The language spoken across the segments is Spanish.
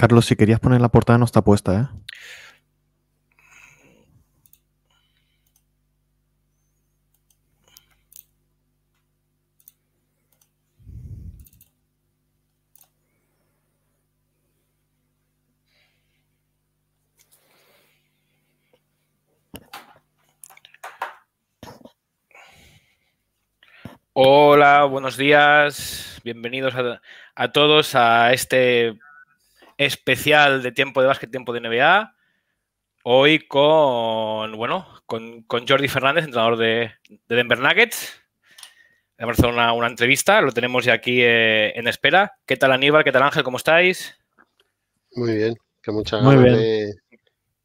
Carlos, si querías poner la portada, no está puesta, ¿eh? Hola, buenos días. Bienvenidos a, a, todos a este especial de tiempo de básquet, tiempo de NBA. Hoy con, bueno, con, Jordi Fernández, entrenador de, Denver Nuggets. Vamos a una, entrevista, lo tenemos ya aquí eh, en espera. ¿Qué tal Aníbal? ¿Qué tal Ángel? ¿Cómo estáis? Muy bien, que muchas gracias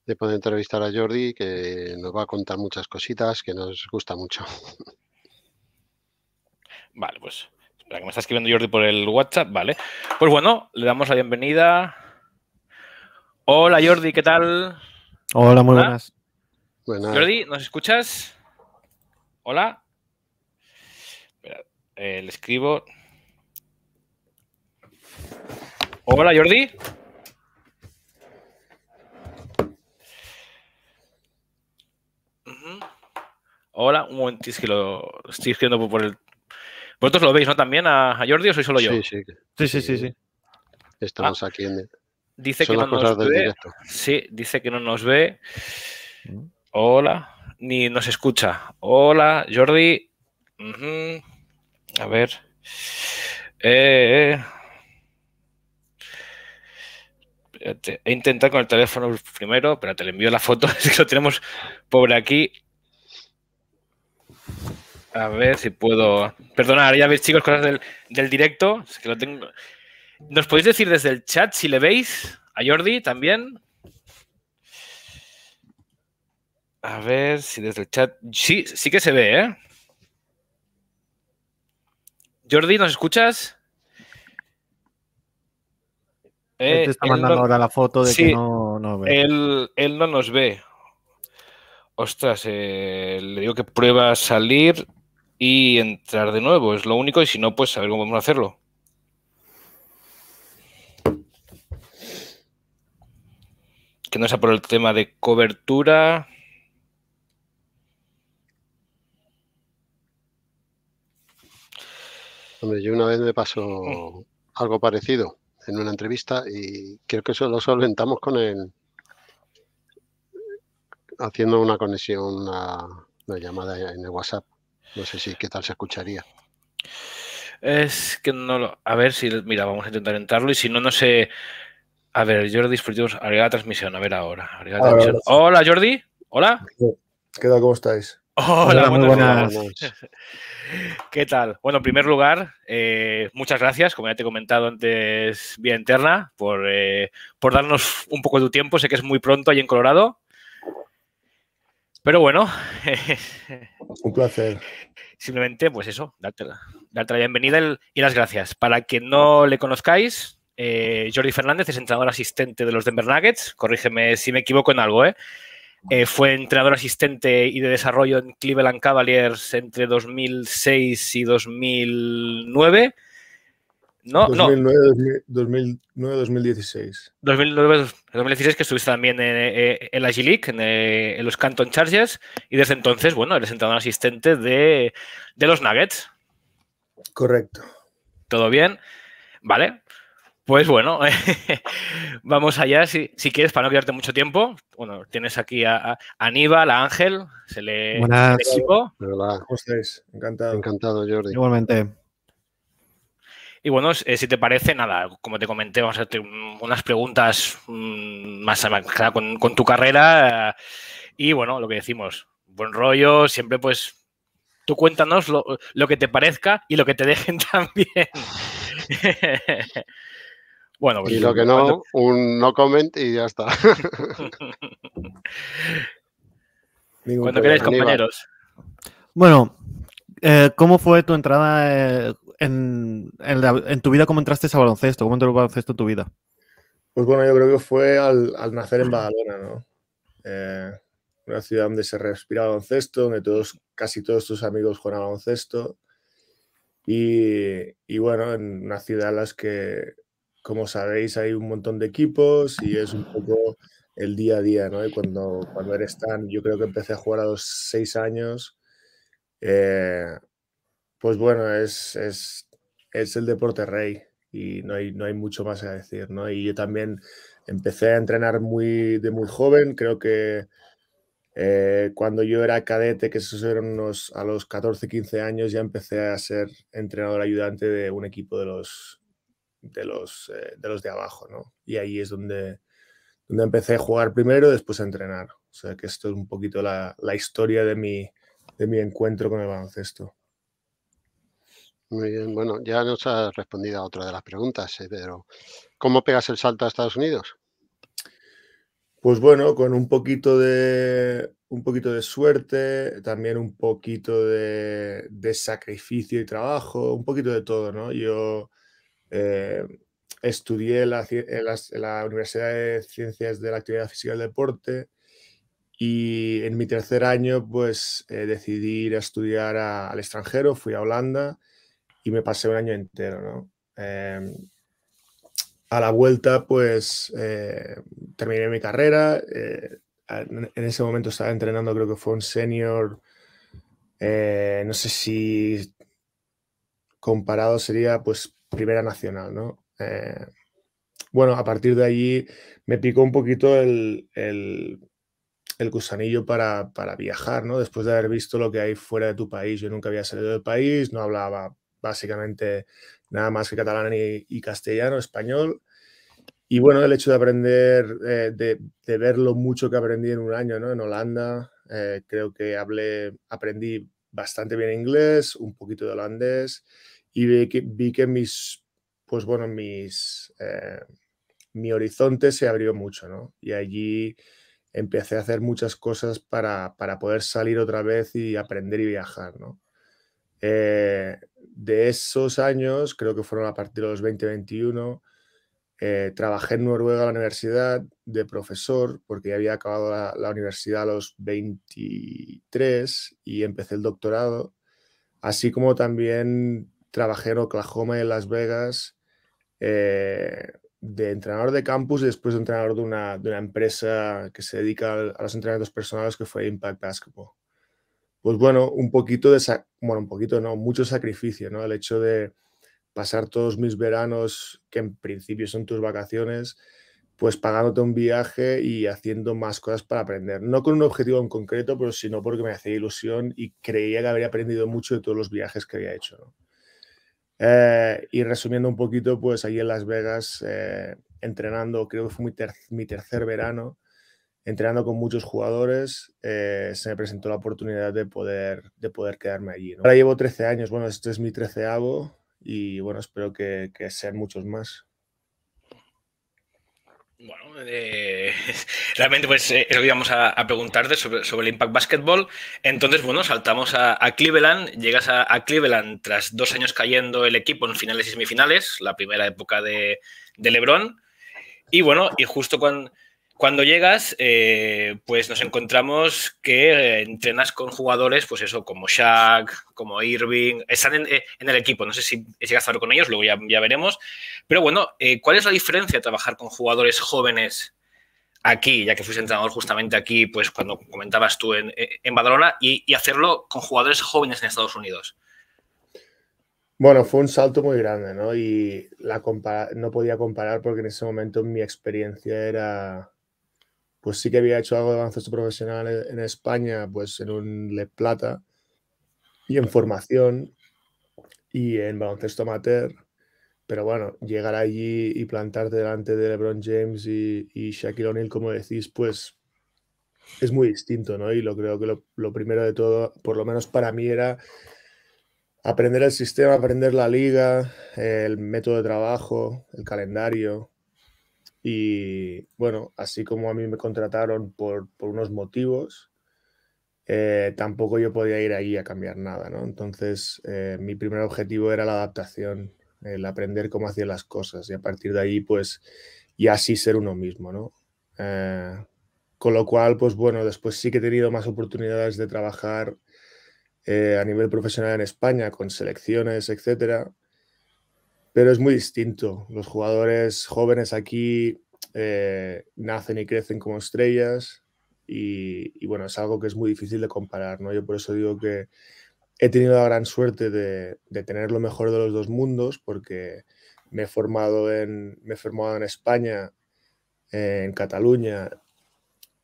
de, poder entrevistar a Jordi, que nos va a contar muchas cositas que nos gusta mucho. Vale, pues, Espera que me está escribiendo Jordi por el WhatsApp, vale. Pues bueno, le damos la bienvenida Hola Jordi, ¿qué tal? Hola, muy Buenas. Jordi, ¿nos escuchas? Hola. Espera, eh, le escribo. Hola Jordi. Hola, un momento, es que lo estoy escribiendo por el... Vosotros lo veis, ¿no? También a, Jordi o soy solo yo. Sí, sí, sí, sí. Estamos ah. aquí en... Dice que, no nos ve. Sí, dice que no nos ve. Mm. Hola. Ni nos escucha. Hola, Jordi. A ver. Eh, eh. He intentado con el teléfono primero, pero te le envío la foto. Es que lo tenemos por aquí. A ver si puedo. Perdonad, ya veis, chicos, cosas del, del directo. Es que lo tengo. Nos podéis decir desde el chat si le veis a Jordi también. A ver si desde el chat. Sí, sí que se ve, ¿eh? Jordi, ¿nos escuchas? Este eh, él está mandando no... ahora la foto de que no, ve. Él, no nos ve. Ostras, eh, le digo que prueba salir y entrar de nuevo. Es lo único, y si no, pues a ver cómo a hacerlo. que no sea por el tema de cobertura. Hombre, yo una vez me pasó mm. algo parecido en una entrevista y creo que eso lo solventamos con el haciendo una conexión, a la llamada en el WhatsApp. No sé si qué tal se escucharía. Es que no lo. A ver si. Mira, vamos a intentar entrarlo y si no, no sé. A ver, Jordi la transmisión, a ver ahora. Hola, Jordi. Hola. ¿Qué tal? ¿Cómo estáis? Hola, buenas. ¿Qué tal? Bueno, en primer lugar, eh, muchas gracias, como ya te he comentado antes vía interna, eh, por, darnos un poco de tu tiempo. Sé que es muy pronto ahí en Colorado. Pero bueno. un placer. Simplemente, pues eso, darte, la bienvenida y las gracias. Para que no le conozcáis, eh, Jordi Fernández es entrenador asistente de los Denver Nuggets, corrígeme si me equivoco en algo, ¿eh? Eh, fue entrenador asistente y de desarrollo en Cleveland Cavaliers entre 2006 y 2009. No, no. 2009-2016. 2009-2016 que estuviste también en, la G-League, en, los Canton Chargers, y desde entonces, bueno, eres entrenador asistente de, de los Nuggets. Correcto. ¿Todo bien? Vale, pues bueno, vamos allá, si, quieres, para no quedarte mucho tiempo. Bueno, tienes aquí a, Aníbal, a Ángel, se le... Buenas. ¿Cómo estáis? Encantado. Encantado, Jordi. Igualmente. Y bueno, eh, si te parece, nada, como te comenté, vamos a hacerte unas preguntas mm, más con, tu carrera. y bueno, lo que decimos, buen rollo, siempre pues tú cuéntanos lo, lo que te parezca y lo que te dejen también. y pues lo que no, un no comment y ya está. Cuando queráis, compañeros. Bueno, eh, ¿cómo fue tu entrada eh, en, tu vida? ¿Cómo entraste a baloncesto? ¿Cómo entró el baloncesto en tu vida? Pues bueno, yo creo que fue al, nacer en Badalona, ¿no? Eh, una ciudad donde se respira baloncesto, donde todos, casi todos tus amigos juegan baloncesto. Y, y, bueno, en una ciudad en las que como sabéis, hay un montón de equipos y es un poco el día a día, ¿no? cuando, cuando eres tan, yo creo que empecé a jugar a los seis años, eh, pues bueno, es, es, el deporte rey y no hay, no hay mucho más que decir, ¿no? Y yo también empecé a entrenar muy, de muy joven, creo que eh, cuando yo era cadete, que esos eran unos, a los 14, 15 años, ya empecé a ser entrenador ayudante de un equipo de los, de los, eh, de, los de abajo, ¿no? Y ahí es donde, donde empecé a jugar primero, después a entrenar. O sea que esto es un poquito la, historia de mi, de mi encuentro con el baloncesto. Muy bien, bueno, ya nos has respondido a otra de las preguntas, eh, ¿pero ¿Cómo pegas el salto a Estados Unidos? Pues bueno, con un poquito de un poquito de suerte, también un poquito de, de sacrificio y trabajo, un poquito de todo, ¿no? Yo eh, estudié en la, Universidad de Ciencias de la Actividad Física y el Deporte y en mi tercer año pues eh, decidí ir a estudiar al extranjero, fui a Holanda y me pasé un año entero. Em, a la vuelta pues eh, terminé mi carrera, en ese momento estaba entrenando creo que fue un senior, no sé si comparado sería pues Primera Nacional, ¿no? Eh, bueno, a partir de allí me picó un poquito el, el, gusanillo para, viajar, ¿no? Después de haber visto lo que hay fuera de tu país. Yo nunca había salido del país, no hablaba básicamente nada más que catalán y, castellano, español. Y bueno, el hecho de aprender, eh, de, de, ver lo mucho que aprendí en un año, En Holanda, eh, creo que hablé, aprendí bastante bien inglés, un poquito de holandés y vi que, mis, pues bueno, mis, eh, mi horizonte se abrió mucho, ¿no? Y allí empecé a hacer muchas cosas para, poder salir otra vez y aprender y viajar, ¿no? Eh, de esos años, creo que fueron a partir de los 2021 eh, trabajé en Noruega en la universidad de profesor, porque ya había acabado la, la, universidad a los 23 y empecé el doctorado, así como también trabajé en Oklahoma y en Las Vegas eh, de entrenador de campus y después de entrenador de una, empresa que se dedica a, los entrenamientos personales que fue Impact Basketball. Pues bueno, un poquito de, bueno, un poquito no, mucho sacrificio, ¿no? El hecho de pasar todos mis veranos, que en principio son tus vacaciones, pues pagándote un viaje y haciendo más cosas para aprender. No con un objetivo en concreto, pero sino porque me hacía ilusión y creía que habría aprendido mucho de todos los viajes que había hecho. ¿no? Eh, y resumiendo un poquito, pues allí en Las Vegas, eh, entrenando, creo que fue mi, tercer verano, entrenando con muchos jugadores, eh, se me presentó la oportunidad de poder, de poder quedarme allí. Ahora llevo 13 años, bueno, este es mi treceavo y bueno, espero que sean muchos más. Bueno, eh, realmente pues eh, lo íbamos a, preguntarte sobre, sobre, el Impact Basketball. Entonces, bueno, saltamos a, Cleveland. Llegas a, Cleveland tras dos años cayendo el equipo en finales y semifinales, la primera época de, de LeBron. Y bueno, y justo cuando, cuando llegas, eh, pues nos encontramos que eh, entrenas con jugadores, pues eso, como Shaq, como Irving, están en, eh, el equipo, no sé si llegas a hablar con ellos, luego ya, veremos. Pero bueno, ¿cuál es la diferencia de trabajar con jugadores jóvenes aquí, ya que fuiste entrenador justamente aquí, pues cuando comentabas tú en, en Badalona, y, hacerlo con jugadores jóvenes en Estados Unidos? Bueno, fue un salto muy grande, ¿no? Y no podía comparar porque en ese momento mi experiencia era pues sí que había hecho algo de baloncesto profesional e-, en España, pues en un Le Plata y en formación y en baloncesto amateur. Pero bueno, llegar allí y plantarte delante de LeBron James y, Shaquille O'Neal, como decís, pues es muy distinto, ¿no? Y lo creo que lo, lo, primero de todo, por lo menos para mí, era aprender el sistema, aprender la liga, el método de trabajo, el calendario, y bueno, así como a mí me contrataron por, por unos motivos, eh, tampoco yo podía ir ahí a cambiar nada, ¿no? Entonces, eh, mi primer objetivo era la adaptación, el aprender cómo hacían las cosas y a partir de ahí, pues, y así ser uno mismo, ¿no? Eh, con lo cual, pues bueno, después sí que he tenido más oportunidades de trabajar a nivel profesional en España con selecciones, etcétera, pero es muy distinto. Los jugadores jóvenes aquí eh, nacen y crecen como estrellas y, bueno, es algo que es muy difícil de comparar, ¿no? Yo por eso digo que he tenido la gran suerte de, tener lo mejor de los dos mundos porque me he formado en, me he en España, en Cataluña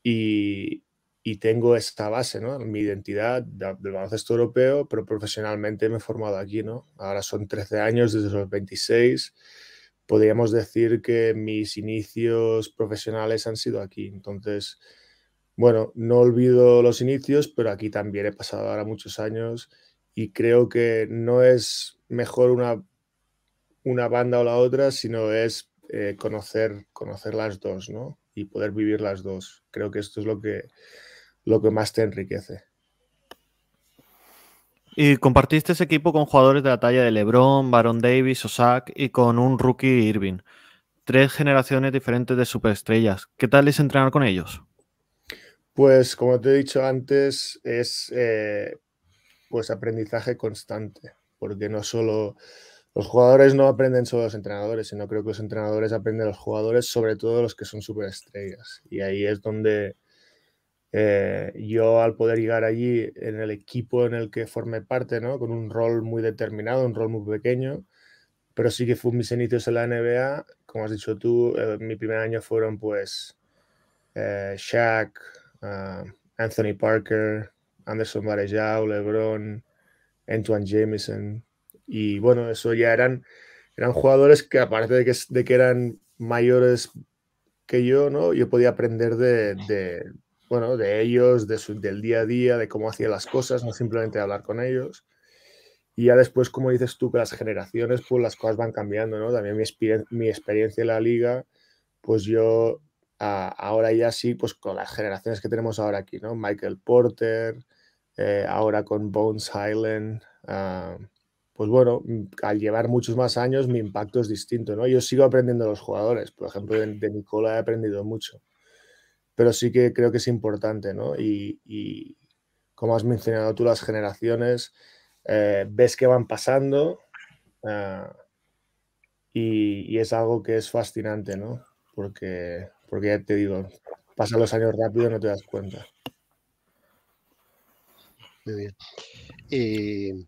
y, y tengo esta base, ¿no? Mi identidad del baloncesto europeo, pero profesionalmente me he formado aquí, ¿no? Ahora son 13 años, desde los 26. Podríamos decir que mis inicios profesionales han sido aquí. Entonces, bueno, no olvido los inicios, pero aquí también he pasado ahora muchos años y creo que no es mejor una, una banda o la otra, sino es eh, conocer, conocer las dos, ¿no? Y poder vivir las dos. Creo que esto es lo que lo que más te enriquece. Y compartiste ese equipo con jugadores de la talla de LeBron, Baron Davis, Osak y con un rookie Irving. Tres generaciones diferentes de superestrellas. ¿Qué tal es entrenar con ellos? Pues como te he dicho antes, es eh, pues aprendizaje constante, porque no solo los jugadores no aprenden solo los entrenadores, sino creo que los entrenadores aprenden los jugadores, sobre todo los que son superestrellas. Y ahí es donde, eh, yo al poder llegar allí en el equipo en el que formé parte, ¿no? con un rol muy determinado, un rol muy pequeño, pero sí que fue mis inicios en la NBA, como has dicho tú, eh, mi primer año fueron pues eh, Shaq, ah, Anthony Parker, Anderson Varejao, LeBron, Antoine Jameson, y bueno, eso ya eran, eran jugadores que aparte de que, de que eran mayores que yo, ¿no? yo podía aprender de bueno, de ellos, de su, del día a día, de cómo hacían las cosas, no simplemente hablar con ellos. Y ya después, como dices tú, que las generaciones, pues las cosas van cambiando, ¿no? También mi, experiencia en la liga, pues yo ahora ya sí, pues con las generaciones que tenemos ahora aquí, ¿no? Michael Porter, eh, ahora con Bones Island, ah, pues bueno, mm, al llevar muchos más años mi impacto es distinto, ¿no? Yo sigo aprendiendo de los jugadores, por ejemplo, de Nicola he aprendido mucho pero sí que creo que es importante, ¿no? Y, como has mencionado tú, las generaciones, eh, ves que van pasando ah, y, es algo que es fascinante, ¿no? Porque, porque ya te digo, pasan los años rápido y no te das cuenta. Muy bien. Y...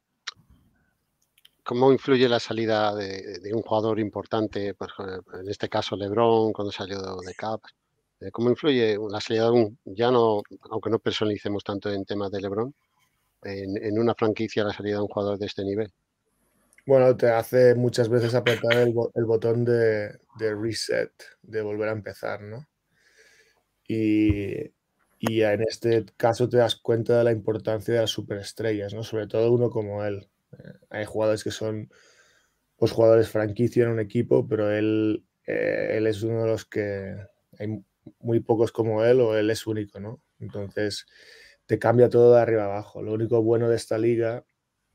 ¿Cómo influye la salida de, un jugador importante, pues, en este caso Lebron, cuando salió de Caps? Eh, cómo influye la salida de un, ya no, aunque no personalicemos tanto en temas de Lebron, en, una franquicia la salida de un jugador de este nivel. Bueno, te hace muchas veces apretar el, botón de, reset, de volver a empezar, ¿no? Y, en este caso te das cuenta de la importancia de las superestrellas, ¿no? Sobre todo uno como él. Eh, hay jugadores que son pues, jugadores franquicia en un equipo, pero él, eh, él es uno de los que muy pocos como él o él es único, ¿no? Entonces te cambia todo de arriba abajo. Lo único bueno de esta liga,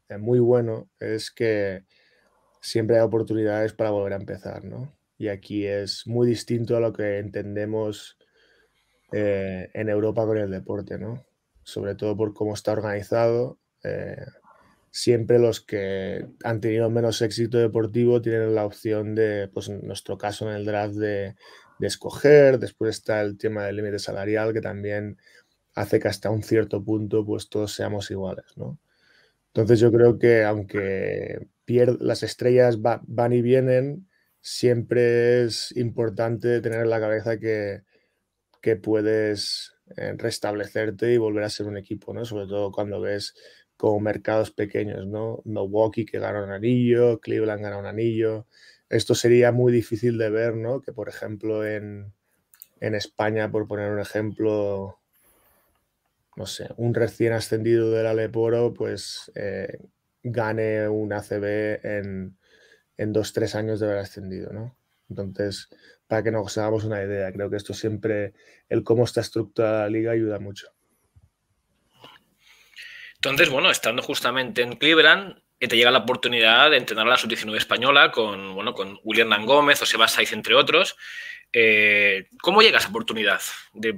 eh, muy bueno, es que siempre hay oportunidades para volver a empezar, ¿no? Y aquí es muy distinto a lo que entendemos eh, en Europa con el deporte, ¿no? Sobre todo por cómo está organizado. Eh, siempre los que han tenido menos éxito deportivo tienen la opción de, pues en nuestro caso en el draft, de, de escoger. Después está el tema del límite salarial, que también hace que hasta un cierto punto pues todos seamos iguales, ¿no? Entonces yo creo que aunque pierd las estrellas van y vienen, siempre es importante tener en la cabeza que, que puedes eh, restablecerte y volver a ser un equipo, ¿no? Sobre todo cuando ves como mercados pequeños, ¿no? Milwaukee que gana un anillo, Cleveland gana un anillo, esto sería muy difícil de ver, ¿no? Que por ejemplo en, España, por poner un ejemplo, no sé, un recién ascendido del Aleporo, pues eh, gane un ACB en, en dos, tres años de haber ascendido, ¿no? Entonces, para que nos hagamos una idea, creo que esto siempre, el cómo está estructurada la liga ayuda mucho. Entonces, bueno, estando justamente en Cleveland, te llega la oportunidad de entrenar a la sub-19 española con, bueno, con William Gómez o Seba Saiz, entre otros. Eh, ¿Cómo llega esa oportunidad de,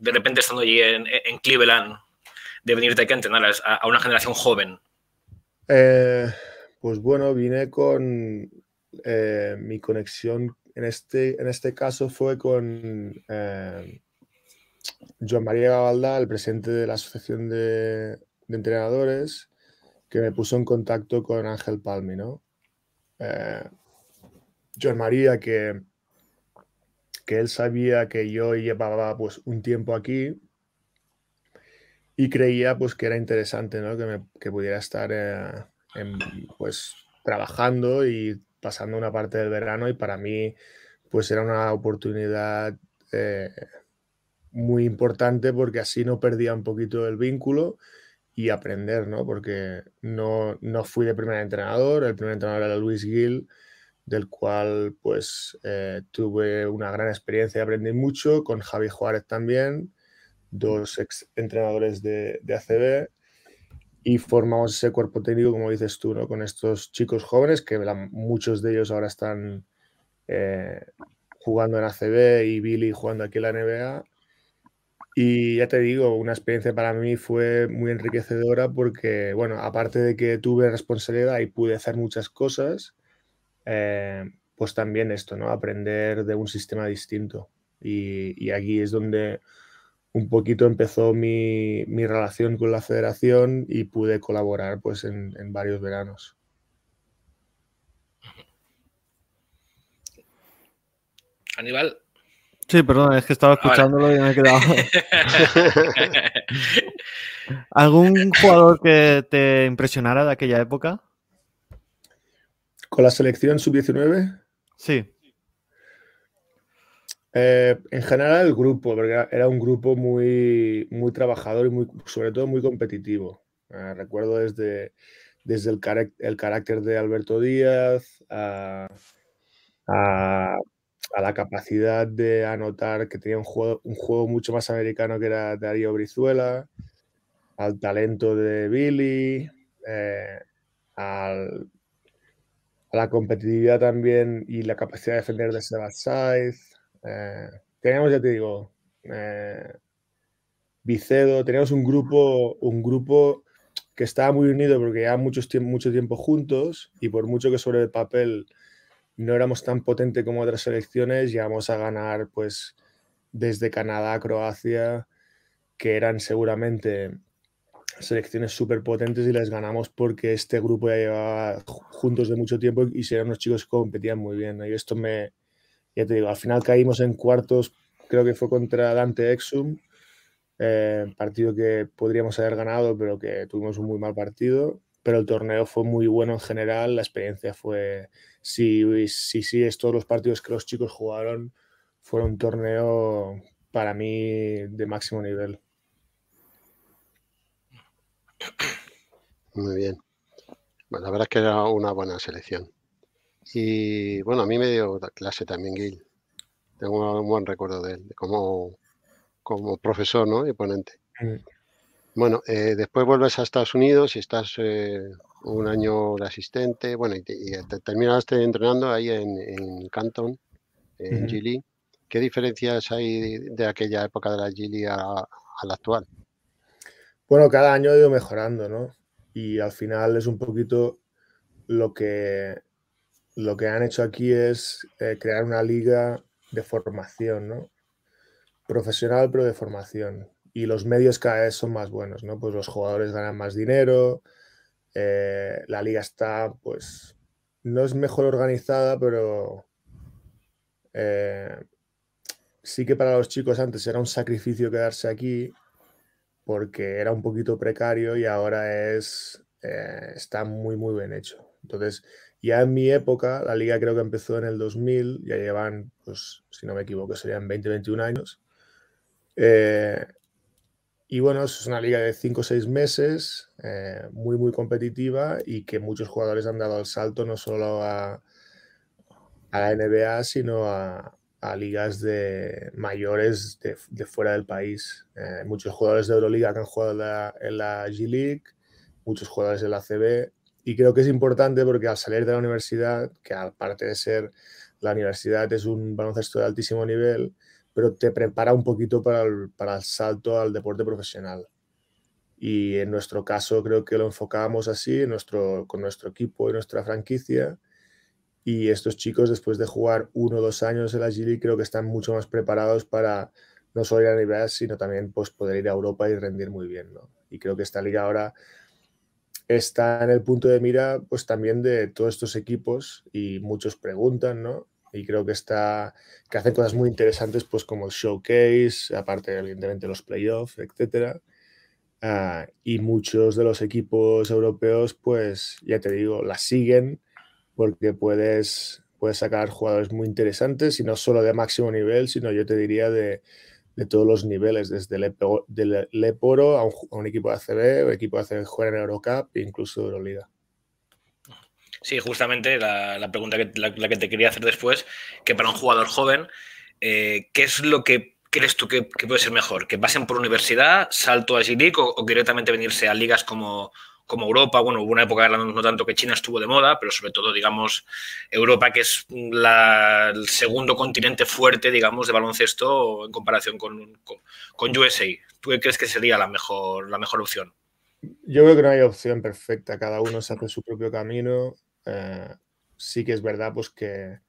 de, repente estando allí en, Cleveland, de venirte aquí a entrenar a, una generación joven? Eh, pues bueno, vine con eh, mi conexión, en este, en este caso fue con Joan María Gabalda, el presidente de la Asociación de Entrenadores que me puso en contacto con Ángel Palmi, ¿no? Eh, John María, que, que él sabía que yo llevaba pues un tiempo aquí y creía pues que era interesante, ¿no? Que, que pudiera estar eh, pues trabajando y pasando una parte del verano y para mí pues era una oportunidad eh, muy importante porque así no perdía un poquito el vínculo y aprender, ¿no? Porque no, no fui de primer entrenador, el primer entrenador era Luis Gil, del cual pues eh, tuve una gran experiencia y aprendí mucho, con Javi Juárez también, dos ex entrenadores de, de ACB, y formamos ese cuerpo técnico, como dices tú, ¿no? con estos chicos jóvenes, que muchos de ellos ahora están eh, jugando en ACB y Billy jugando aquí en la NBA, y ya te digo, una experiencia para mí fue muy enriquecedora porque, bueno, aparte de que tuve responsabilidad y pude hacer muchas cosas, eh, pues también esto, ¿no? Aprender de un sistema distinto. Y, aquí es donde un poquito empezó mi, relación con la federación y pude colaborar pues en, en varios veranos. Aníbal, Sí, perdón, es que estaba ah, escuchándolo y me he quedado. ¿Algún jugador que te impresionara de aquella época? ¿Con la selección sub-19? Sí. Eh, en general el grupo, porque era un grupo muy, muy trabajador y muy, sobre todo muy competitivo. Eh, recuerdo desde, desde el, el, carácter de Alberto Díaz a a la capacidad de anotar que tenía un juego, mucho más americano que era Darío Brizuela, al talento de Billy, eh, a la competitividad también y la capacidad de defender de Seba eh, teníamos, ya te digo, eh, Vicedo, teníamos un grupo, un grupo que estaba muy unido porque ya muchos, mucho tiempo juntos y por mucho que sobre el papel no éramos tan potentes como otras selecciones, llegamos a ganar pues desde Canadá a Croacia, que eran seguramente selecciones súper potentes y las ganamos porque este grupo ya llevaba juntos de mucho tiempo y eran unos chicos que competían muy bien. Y esto me, ya te digo, al final caímos en cuartos, creo que fue contra Dante Exum, eh, partido que podríamos haber ganado, pero que tuvimos un muy mal partido pero el torneo fue muy bueno en general, la experiencia fue, sí sí es todos los partidos que los chicos jugaron, fue un torneo para mí de máximo nivel. Muy bien. Bueno, la verdad es que era una buena selección. Y bueno, a mí me dio clase también Gil. Tengo un buen recuerdo de él, como, como profesor ¿no? y ponente. Mm. Bueno, eh, después vuelves a Estados Unidos y estás eh, un año de asistente, bueno, y terminaste entrenando ahí en, Canton, en Gili. E. ¿Qué diferencias hay de, aquella época de la Gili e a, la actual? Bueno, cada año ha ido mejorando, ¿no? Y al final es un poquito lo que, lo que han hecho aquí es eh, crear una liga de formación, ¿no? Profesional, pero de formación y los medios cada vez son más buenos, ¿no? Pues los jugadores ganan más dinero, eh, la liga está, pues, no es mejor organizada, pero eh, sí que para los chicos antes era un sacrificio quedarse aquí porque era un poquito precario y ahora es, eh, está muy, muy bien hecho. Entonces, ya en mi época, la liga creo que empezó en el 2000, ya llevan, pues, si no me equivoco, serían 20, 21 años. Eh, y bueno, es una liga de 5 o 6 meses, eh, muy, muy competitiva y que muchos jugadores han dado el salto no solo a, la NBA, sino a, ligas de mayores de, fuera del país. Eh, muchos jugadores de Euroliga que han jugado en la, en la G League, muchos jugadores de la CB. Y creo que es importante porque al salir de la universidad, que aparte de ser la universidad es un baloncesto de altísimo nivel, pero te prepara un poquito para el, salto al deporte profesional. Y en nuestro caso creo que lo enfocábamos así, nuestro, con nuestro equipo y nuestra franquicia. Y estos chicos, después de jugar uno o dos años en la Gili, creo que están mucho más preparados para no solo ir a nivel, sino también pues, poder ir a Europa y rendir muy bien. Y creo que esta liga ahora está en el punto de mira pues, también de todos estos equipos y muchos preguntan, ¿no? y creo que está que hacen cosas muy interesantes pues como el showcase aparte evidentemente los playoffs etcétera ah, y muchos de los equipos europeos pues ya te digo la siguen porque puedes puedes sacar jugadores muy interesantes y no solo de máximo nivel sino yo te diría de, de todos los niveles, desde el Leporo a un, a un equipo de ACB, un equipo de ACB juega en Eurocup e incluso Euroliga. Sí, justamente la, pregunta que, la, que te quería hacer después, que para un jugador joven, eh, ¿qué es lo que crees tú que, puede ser mejor? ¿Que pasen por universidad, salto a G-League o, directamente venirse a ligas como, como Europa? Bueno, hubo una época, no tanto que China estuvo de moda, pero sobre todo, digamos, Europa, que es el segundo continente fuerte, digamos, de baloncesto en comparación con, con, USA. ¿Tú crees que sería la mejor, la mejor opción? Yo creo que no hay opción perfecta, cada uno se hace su propio camino eh, sí que es verdad pues que,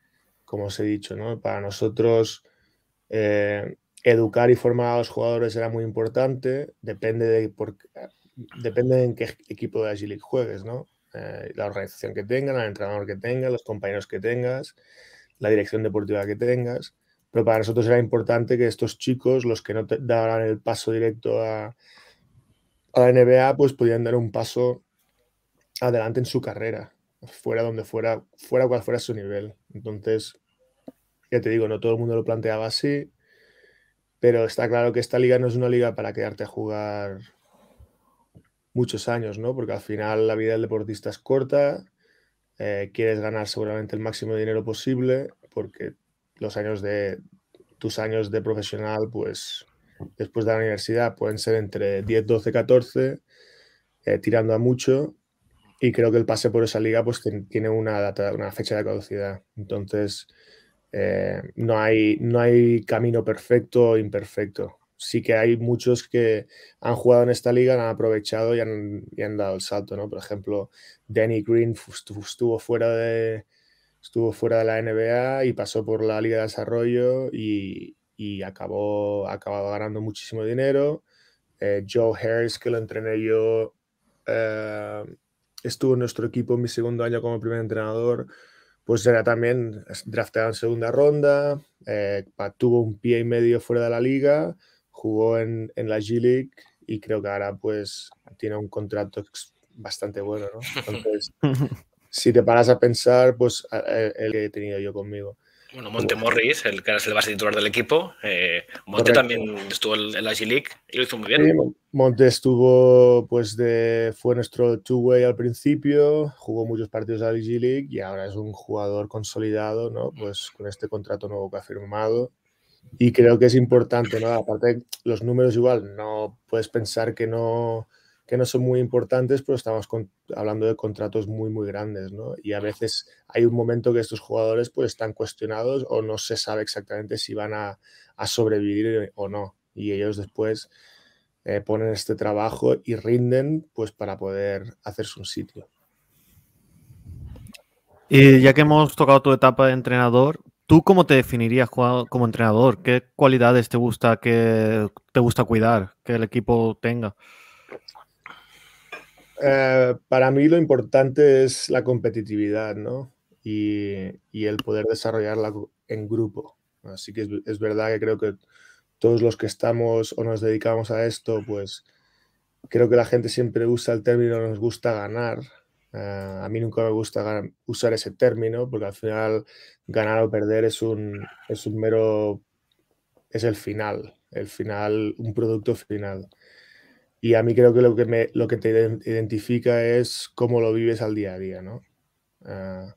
como os he dicho, ¿no? para nosotros eh, educar y formar a los jugadores era muy importante, depende de, por, eh, depende en qué equipo de Agilic juegues, ¿no? la organización que tengas, el entrenador que tengas, los compañeros que tengas, la dirección deportiva que tengas. Pero para nosotros era importante que estos chicos, los que no te el paso directo a, a la NBA, pues podían dar un paso adelante en su carrera fuera donde fuera, fuera cual fuera su nivel. Entonces, ya te digo, no todo el mundo lo planteaba así, pero está claro que esta liga no es una liga para quedarte a jugar muchos años, ¿no? Porque al final la vida del deportista es corta, eh, quieres ganar seguramente el máximo de dinero posible, porque los años de tus años de profesional, pues después de la universidad pueden ser entre 10, 12, 14, tirando a mucho, y creo que el pase por esa liga pues tiene una fecha de caducidad. Entonces, eh, no, hay, no hay camino perfecto o imperfecto. Sí que hay muchos que han jugado en esta liga, han aprovechado y han, dado el salto, ¿no? Por ejemplo, Danny Green estuvo fuera de, estuvo fuera de la NBA y pasó por la Liga de Desarrollo y, acabó, acabado ganando muchísimo dinero. Eh, Joe Harris, que lo entrené yo, eh, estuvo en nuestro equipo en mi segundo año como primer entrenador, pues era también draftado en segunda ronda, eh, tuvo un pie y medio fuera de la liga, jugó en, en la G-League y creo que ahora pues tiene un contrato bastante bueno, ¿no? Entonces, si te paras a pensar, pues el que he tenido yo conmigo. Bueno, Monte Morris, el que es el base titular del equipo. Eh, Monte también estuvo en la G-League y lo hizo muy bien. Monte estuvo, pues, de, fue nuestro two-way al principio, jugó muchos partidos de la G-League y ahora es un jugador consolidado, ¿no? Mm. Pues con este contrato nuevo que ha firmado. Y creo que es importante, ¿no? Aparte, los números igual, no puedes pensar que no que no son muy importantes, pero estamos hablando de contratos muy, muy grandes, ¿no? Y a veces hay un momento que estos jugadores pues están cuestionados o no se sabe exactamente si van a, sobrevivir eh, o no. Y ellos después eh, ponen este trabajo y rinden pues para poder hacerse un sitio. Y ya que hemos tocado tu etapa de entrenador, ¿tú cómo te definirías como entrenador? ¿Qué cualidades te gusta que te gusta cuidar, que el equipo tenga? Eh, para mí lo importante es la competitividad, ¿no? Y, el poder desarrollarla en grupo. Así que es, verdad que creo que todos los que estamos o nos dedicamos a esto, pues creo que la gente siempre usa el término nos gusta ganar. Eh, a mí nunca me gusta usar ese término porque al final ganar o perder es un, es un mero, es el final, el final, un producto final. Y a mí creo que lo que, me, lo que te identifica es cómo lo vives al día a día, ¿no? Ah,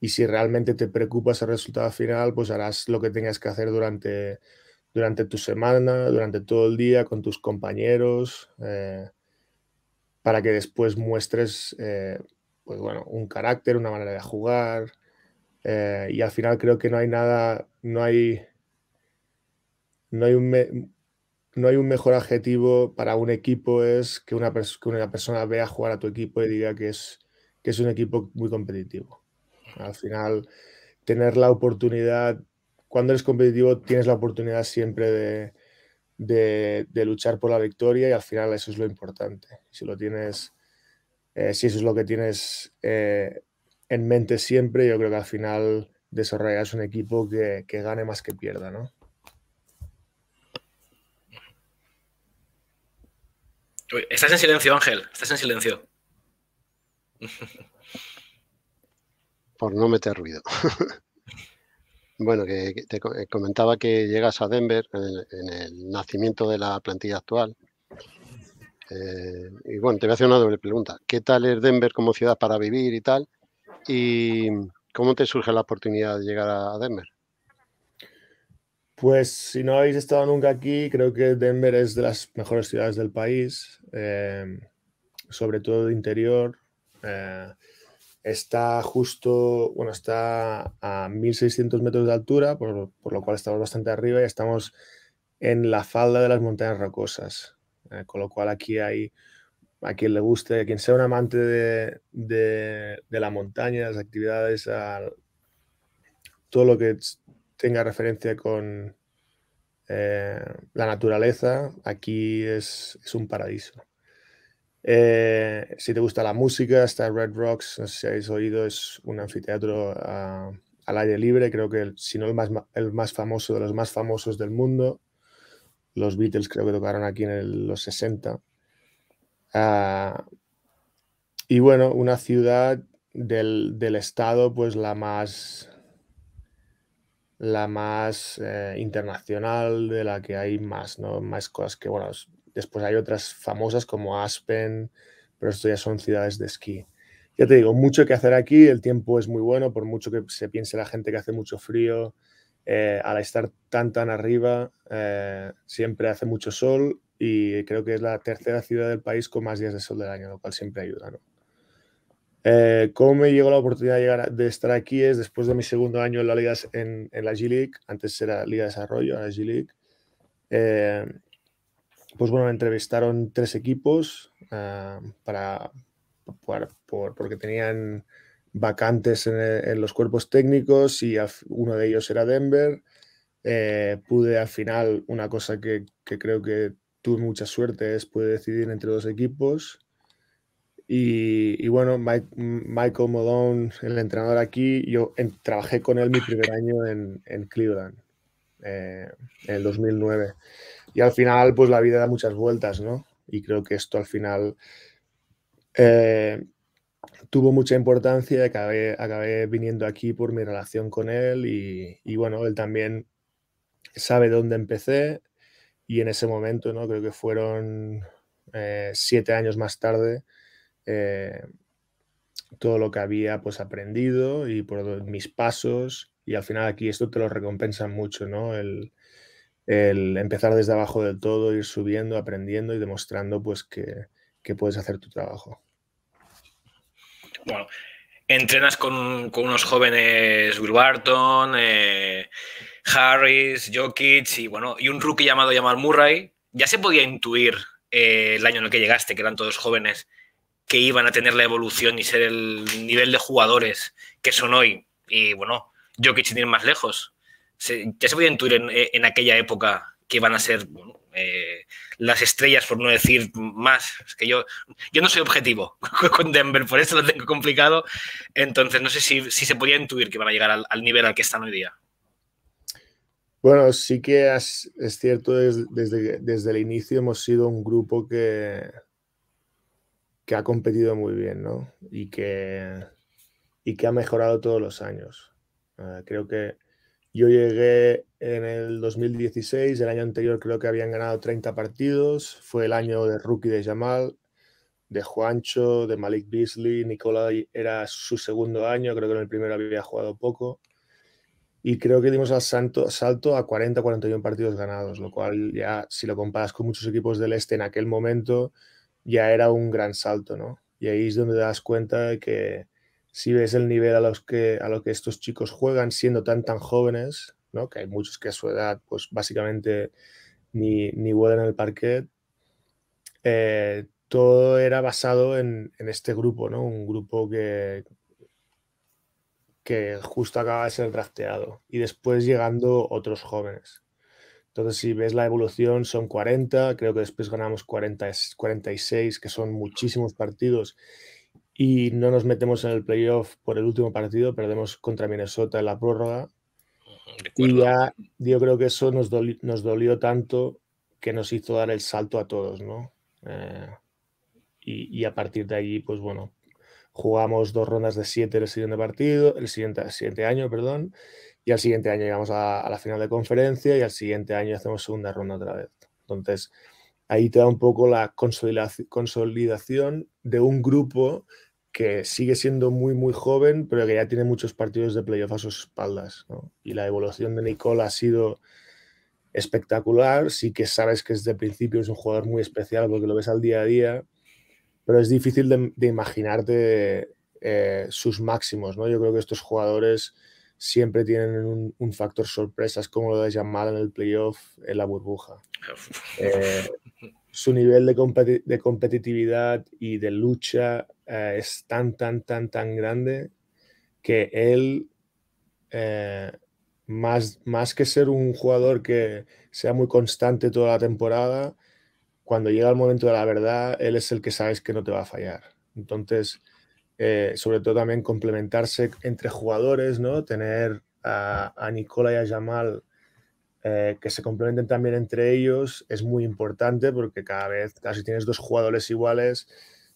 y si realmente te preocupas el resultado final, pues harás lo que tengas que hacer durante, durante tu semana, durante todo el día, con tus compañeros, eh, para que después muestres, eh, pues bueno, un carácter, una manera de jugar. Eh, y al final creo que no hay nada, no hay, no hay un, no hay un mejor adjetivo para un equipo es que una, una persona vea jugar a tu equipo y diga que es, que es un equipo muy competitivo. Al final, tener la oportunidad, cuando eres competitivo, tienes la oportunidad siempre de, luchar por la victoria y al final eso es lo importante. Si lo tienes, eh, si eso es lo que tienes eh, en mente siempre, yo creo que al final desarrollas un equipo que, que gane más que pierda, ¿no? Estás en silencio, Ángel. Estás en silencio. Por no meter ruido. bueno, que, te eh, comentaba que llegas a Denver en el, nacimiento de la plantilla actual. Eh, y bueno, te voy a hacer una doble pregunta. ¿Qué tal es Denver como ciudad para vivir y tal? ¿Y cómo te surge la oportunidad de llegar a Denver? Pues si no habéis estado nunca aquí, creo que Denver es de las mejores ciudades del país, eh, sobre todo de interior. Eh, está justo, bueno, está a 1600 metros de altura, por, lo cual estamos bastante arriba y estamos en la falda de las montañas rocosas. Eh, con lo cual aquí hay, a quien le guste, a quien sea un amante de, la montaña, las actividades, todo lo que tenga referencia con eh, la naturaleza, aquí es, un paraíso. Eh, si te gusta la música, está Red Rocks, no sé si habéis oído, es un anfiteatro ah, al aire libre, creo que si no el más, famoso de los más famosos del mundo. Los Beatles creo que tocaron aquí en los 60. Ah, y bueno, una ciudad del estado, pues la más la más eh, internacional, de la que hay más, ¿no? Más cosas que, bueno, después hay otras famosas como Aspen, pero esto ya son ciudades de esquí. Ya te digo, mucho que hacer aquí, el tiempo es muy bueno, por mucho que se piense la gente que hace mucho frío, eh, al estar tan tan arriba, eh, siempre hace mucho sol y creo que es la tercera ciudad del país con más días de sol del año, lo cual siempre ayuda, ¿no? Eh, ¿Cómo me llegó la oportunidad de, estar aquí? Es después de mi segundo año en la, Liga, en, la G-League, antes era Liga de Desarrollo, la G-League. Eh, pues bueno, me entrevistaron tres equipos ah, para, porque tenían vacantes en, los cuerpos técnicos y uno de ellos era Denver. Eh, pude al final, una cosa que, creo que tuve mucha suerte es pude decidir entre dos equipos y, bueno, Mike, Michael Malone, el entrenador aquí, yo trabajé con él mi primer año en, en Cleveland, eh, en el 2009. Y al final, pues la vida da muchas vueltas, ¿no? Y creo que esto al final eh, tuvo mucha importancia. Acabé, acabé viniendo aquí por mi relación con él y, y bueno, él también sabe dónde empecé y en ese momento, ¿no? Creo que fueron eh, siete años más tarde, eh, todo lo que había pues aprendido y por mis pasos y al final aquí esto te lo recompensa mucho, ¿no? El, empezar desde abajo del todo, ir subiendo, aprendiendo y demostrando pues que, puedes hacer tu trabajo. Bueno, entrenas con, unos jóvenes Will Barton, eh, Harris, Jokic y bueno, y un rookie llamado Jamal Murray. Ya se podía intuir eh, el año en el que llegaste, que eran todos jóvenes que iban a tener la evolución y ser el nivel de jugadores que son hoy. Y bueno, yo que ir más lejos. ya se podía intuir eh, en, aquella época que iban a ser eh, las estrellas, por no decir más. que yo, yo no soy objetivo con Denver, por eso lo tengo complicado. Entonces, no sé si, se podía intuir que iban a llegar al, nivel al que están hoy día. Bueno, sí que es cierto, desde, desde, desde el inicio hemos sido un grupo que, que ha competido muy bien, ¿no? Y que, y que ha mejorado todos los años. Ah, creo que yo llegué en el 2016, el año anterior creo que habían ganado 30 partidos, fue el año de rookie de Jamal, de Juancho, de Malik Beasley, Nicolai era su segundo año, creo que en el primero había jugado poco. Y creo que dimos al salto, salto a 40-41 partidos ganados, lo cual ya si lo comparas con muchos equipos del este en aquel momento, ya era un gran salto, ¿no? Y ahí es donde te das cuenta de que si ves el nivel a, los que, a lo que estos chicos juegan siendo tan, tan jóvenes, ¿no? Que hay muchos que a su edad, pues básicamente ni, ni en el parquet, eh, todo era basado en, este grupo, ¿no? Un grupo que, que justo acaba de ser drafteado y después llegando otros jóvenes. Entonces, si ves la evolución, son 40, creo que después ganamos 40, 46, que son muchísimos partidos, y no nos metemos en el playoff por el último partido, perdemos contra Minnesota en la prórroga. Y ya yo creo que eso nos dolió, nos dolió tanto que nos hizo dar el salto a todos, ¿no? Eh, y, a partir de allí, pues bueno, jugamos dos rondas de siete el siguiente partido, el siguiente, el siguiente año, perdón, y al siguiente año llegamos a, la final de conferencia y al siguiente año hacemos segunda ronda otra vez. Entonces, ahí te da un poco la consolidación de un grupo que sigue siendo muy, muy joven, pero que ya tiene muchos partidos de playoff a sus espaldas. Y la evolución de Nicole ha sido espectacular. Sí que sabes que desde el principio es un jugador muy especial porque lo ves al día a día, pero es difícil de, imaginarte eh, sus máximos. ¿no? Yo creo que estos jugadores siempre tienen un, un factor sorpresas como lo de llamado en el playoff, en la burbuja. Eh, su nivel de, competitividad y de lucha eh, es tan, tan, tan, tan grande que él, eh, más, más que ser un jugador que sea muy constante toda la temporada, cuando llega el momento de la verdad, él es el que sabes que no te va a fallar. Entonces, eh, sobre todo también complementarse entre jugadores, ¿no? Tener a, Nicola y a Jamal eh, que se complementen también entre ellos es muy importante porque cada vez, casi tienes dos jugadores iguales,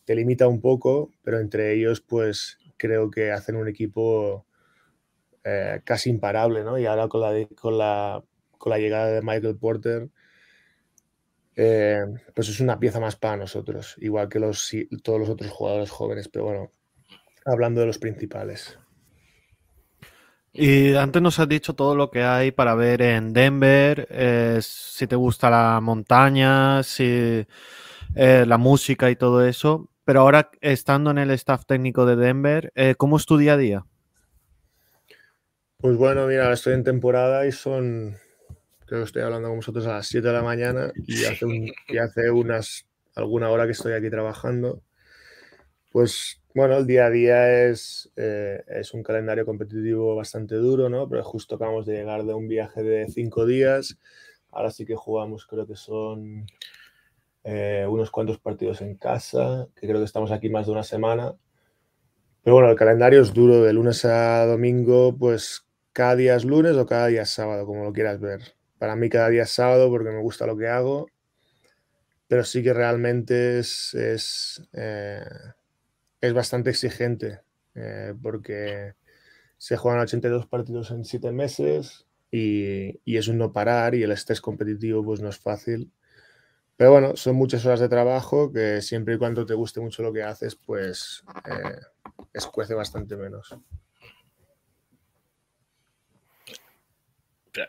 te limita un poco, pero entre ellos pues creo que hacen un equipo eh, casi imparable, ¿no? Y ahora con la, con la, llegada de Michael Porter, pues es una pieza más para nosotros, igual que los, todos los otros jugadores jóvenes, pero bueno, hablando de los principales. Y antes nos has dicho todo lo que hay para ver en Denver, eh, si te gusta la montaña, si eh, la música y todo eso. Pero ahora, estando en el staff técnico de Denver, eh, ¿cómo es tu día a día? Pues bueno, mira, estoy en temporada y son, creo que estoy hablando con vosotros a las 7 de la mañana y hace, y hace unas, alguna hora que estoy aquí trabajando. Pues bueno, el día a día es, eh, es un calendario competitivo bastante duro, ¿no? Pero justo acabamos de llegar de un viaje de cinco días. Ahora sí que jugamos, creo que son eh, unos cuantos partidos en casa, que creo que estamos aquí más de una semana. Pero bueno, el calendario es duro, de lunes a domingo, pues cada día es lunes o cada día es sábado, como lo quieras ver. Para mí cada día es sábado porque me gusta lo que hago, pero sí que realmente es... Eh, es bastante exigente, eh, porque se juegan 82 partidos en 7 meses y, es un no parar y el estrés competitivo pues no es fácil. Pero bueno, son muchas horas de trabajo que siempre y cuando te guste mucho lo que haces, pues eh, escuece bastante menos.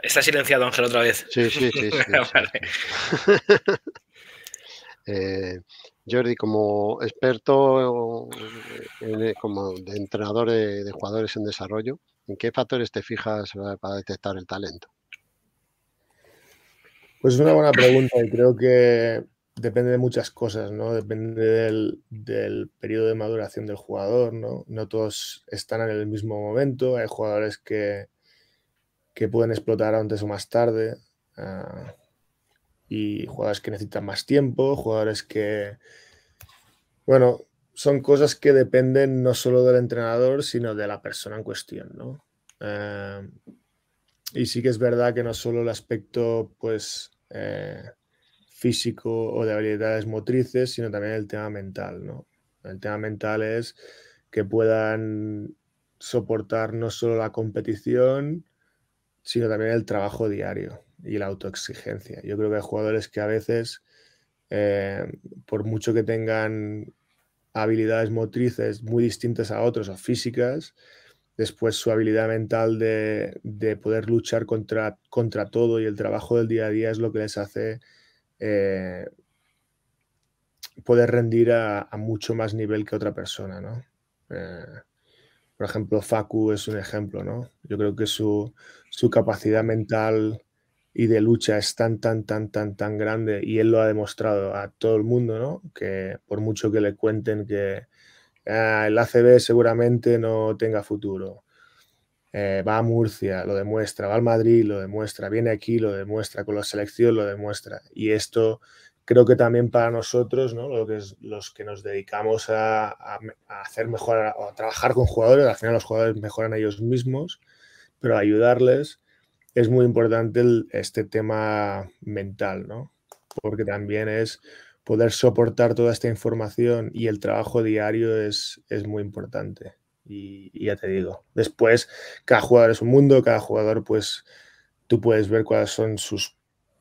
Está silenciado Ángel otra vez. Sí, sí, sí. Eh, Jordi, como experto, eh, eh, como de entrenador de, jugadores en desarrollo, ¿en qué factores te fijas para detectar el talento? Pues es una buena pregunta y creo que depende de muchas cosas, ¿no? Depende del, periodo de maduración del jugador, ¿no? No todos están en el mismo momento, hay jugadores que, que pueden explotar antes o más tarde. Ah, y jugadores que necesitan más tiempo, jugadores que, bueno, son cosas que dependen no solo del entrenador, sino de la persona en cuestión, ¿no? Eh, y sí que es verdad que no solo el aspecto, pues, eh, físico o de habilidades motrices, sino también el tema mental, ¿no? El tema mental es que puedan soportar no solo la competición, sino también el trabajo diario y la autoexigencia. Yo creo que hay jugadores que a veces, eh, por mucho que tengan habilidades motrices muy distintas a otros o físicas, después su habilidad mental de, poder luchar contra, contra, todo y el trabajo del día a día es lo que les hace eh, poder rendir a, mucho más nivel que otra persona, ¿no? Eh, por ejemplo, Facu es un ejemplo, ¿no? Yo creo que su, su capacidad mental y de lucha es tan, tan, tan, tan, tan grande y él lo ha demostrado a todo el mundo, ¿no? Que por mucho que le cuenten que ah, el ACB seguramente no tenga futuro. Eh, va a Murcia, lo demuestra, va al Madrid, lo demuestra, viene aquí, lo demuestra, con la selección lo demuestra. Y esto creo que también para nosotros, ¿no? Lo que es, los que nos dedicamos a, hacer mejor, o a trabajar con jugadores, al final los jugadores mejoran ellos mismos, pero ayudarles es muy importante este tema mental, ¿no? Porque también es poder soportar toda esta información y el trabajo diario es, muy importante. Y, ya te digo, después cada jugador es un mundo, cada jugador pues tú puedes ver cuáles son sus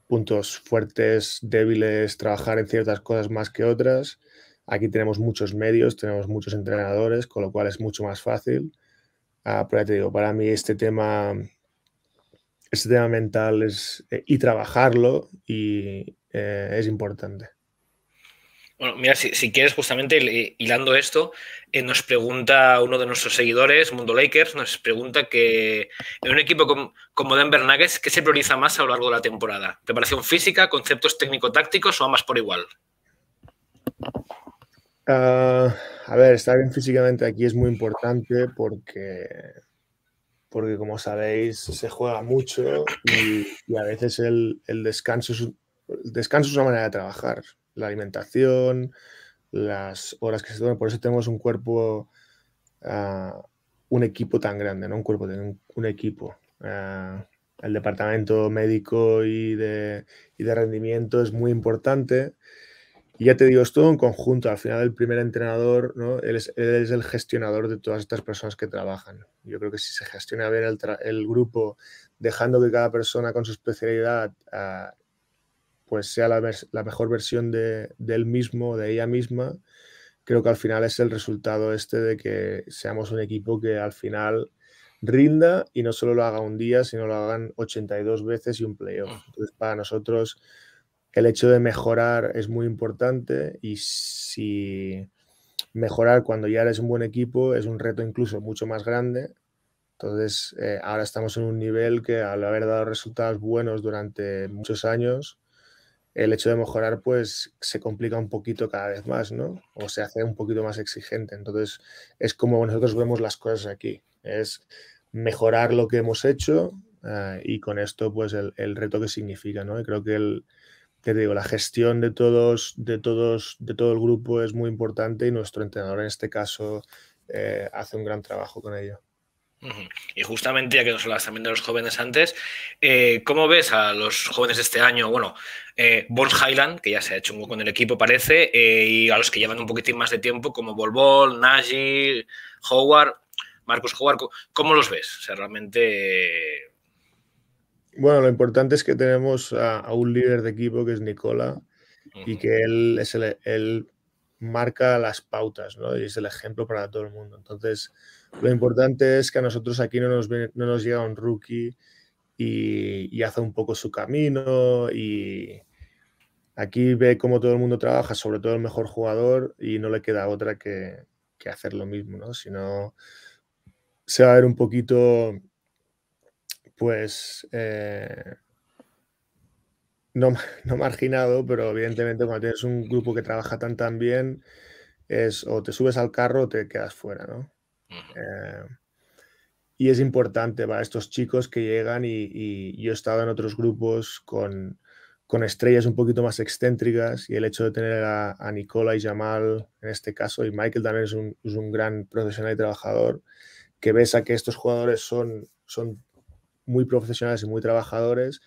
puntos fuertes, débiles, trabajar en ciertas cosas más que otras. Aquí tenemos muchos medios, tenemos muchos entrenadores, con lo cual es mucho más fácil. Ah, pero ya te digo, para mí este tema este tema mental es, eh, y trabajarlo y, eh, es importante. Bueno, mira, si, quieres, justamente hilando esto, eh, nos pregunta uno de nuestros seguidores, Mundo Lakers, nos pregunta que en un equipo como Denver Nuggets, ¿qué se prioriza más a lo largo de la temporada? ¿Preparación física, conceptos técnico-tácticos o ambas por igual? Ah, a ver, estar bien físicamente aquí es muy importante porque porque como sabéis se juega mucho y, a veces el, descanso es, descanso es una manera de trabajar. La alimentación, las horas que se toman, por eso tenemos un cuerpo, ah, un equipo tan grande, no un cuerpo, un, un equipo. Ah, el departamento médico y de, y de rendimiento es muy importante y ya te digo, es todo en conjunto. Al final, el primer entrenador, ¿no? él, es, el gestionador de todas estas personas que trabajan. Yo creo que si se gestiona bien el, grupo, dejando que cada persona con su especialidad ah, pues sea la, mejor versión de, de, él mismo, de ella misma, creo que al final es el resultado este de que seamos un equipo que al final rinda y no solo lo haga un día, sino lo hagan 82 veces y un playoff. Entonces, para nosotros el hecho de mejorar es muy importante y si mejorar cuando ya eres un buen equipo es un reto incluso mucho más grande. Entonces, eh, ahora estamos en un nivel que al haber dado resultados buenos durante muchos años, el hecho de mejorar pues se complica un poquito cada vez más, ¿no? O se hace un poquito más exigente. Entonces, es como nosotros vemos las cosas aquí. Es mejorar lo que hemos hecho eh, y con esto pues el, reto que significa, ¿no? creo que el, te digo, la gestión de todos, de todos, de todo el grupo es muy importante y nuestro entrenador en este caso eh, hace un gran trabajo con ello. Y justamente, ya que nos hablas también de los jóvenes antes, eh, ¿cómo ves a los jóvenes de este año? Bueno, eh, Highland, que ya se ha hecho un poco en el equipo, parece, eh, y a los que llevan un poquitín más de tiempo, como Bolbol, Nagy, Howard, Marcus Howard, ¿cómo los ves? O sea, realmente bueno, lo importante es que tenemos a, un líder de equipo que es Nicola y que él, es el, marca las pautas ¿no? y es el ejemplo para todo el mundo. Entonces, lo importante es que a nosotros aquí no nos, llega un rookie y, hace un poco su camino y aquí ve cómo todo el mundo trabaja, sobre todo el mejor jugador y no le queda otra que, hacer lo mismo, ¿no? Si no, se va a ver un poquito pues eh, no, marginado, pero evidentemente cuando tienes un grupo que trabaja tan tan bien, es o te subes al carro o te quedas fuera, ¿no? Eh, y es importante para estos chicos que llegan y, yo he estado en otros grupos con, con, estrellas un poquito más excéntricas y el hecho de tener a, Nicola y Jamal en este caso y Michael también es un, gran profesional y trabajador que ves a que estos jugadores son, son muy profesionales y muy trabajadores,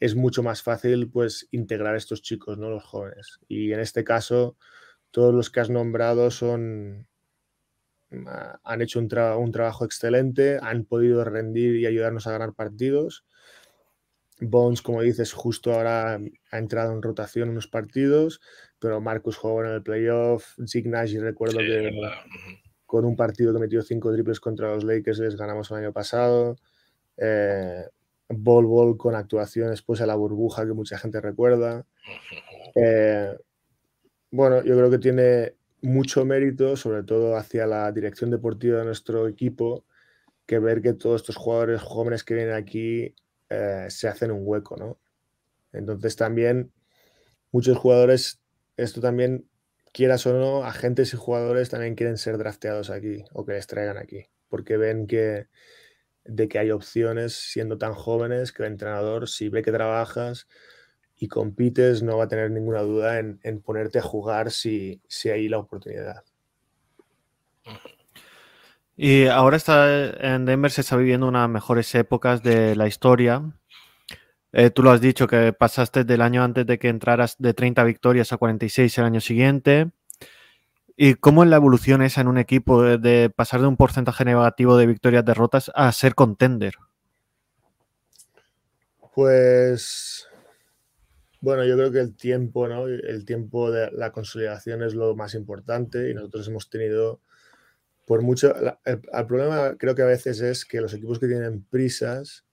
es mucho más fácil pues integrar a estos chicos, ¿no? Los jóvenes. Y en este caso, todos los que has nombrado son ah, han hecho un, trabajo excelente, han podido rendir y ayudarnos a ganar partidos. Bones, como dices, justo ahora ha entrado en rotación unos partidos, pero Marcus jugó en el playoff, y recuerdo que con un partido que metió cinco triples contra los Lakers les ganamos el año pasado. Eh, Bol con actuaciones pues a la burbuja que mucha gente recuerda. Eh, bueno, yo creo que tiene mucho mérito, sobre todo hacia la dirección deportiva de nuestro equipo, que ver que todos estos jugadores jóvenes que vienen aquí eh, se hacen un hueco, ¿no? Entonces también muchos jugadores, esto también, quieras o no, agentes y jugadores también quieren ser drafteados aquí o que les traigan aquí, porque ven que, de que hay opciones siendo tan jóvenes que el entrenador, si ve que trabajas y compites, no va a tener ninguna duda en, ponerte a jugar si, hay la oportunidad. Y ahora está en Denver se está viviendo una mejores épocas de la historia. Eh, tú lo has dicho, que pasaste del año antes de que entraras de 30 victorias a 46 el año siguiente. ¿Y cómo es la evolución esa en un equipo de, pasar de un porcentaje negativo de victorias, derrotas a ser contender? Pues bueno, yo creo que el tiempo, ¿no? El tiempo de la consolidación es lo más importante y nosotros hemos tenido, por mucho, el, problema creo que a veces es que los equipos que tienen prisas,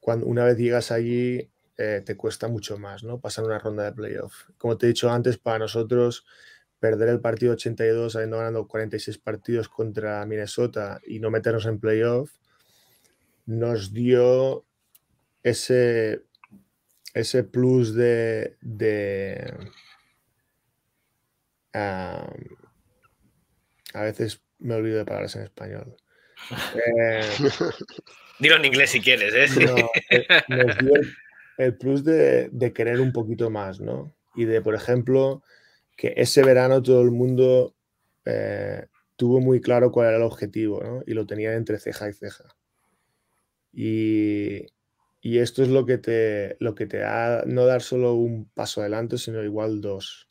cuando una vez llegas allí, eh, te cuesta mucho más, ¿no? Pasar una ronda de playoff. Como te he dicho antes, para nosotros perder el partido 82 habiendo ganado 46 partidos contra Minnesota y no meternos en playoff, nos dio ese, ese plus de, a veces me olvido de palabras en español. Eh, Dilo en inglés si quieres, ¿eh? eh nos dio el, plus de, de querer un poquito más, ¿no? Y de, por ejemplo, que ese verano todo el mundo eh, tuvo muy claro cuál era el objetivo ¿no? y lo tenía entre ceja y ceja. Y, esto es lo que, te, lo que te da no dar solo un paso adelante, sino igual dos.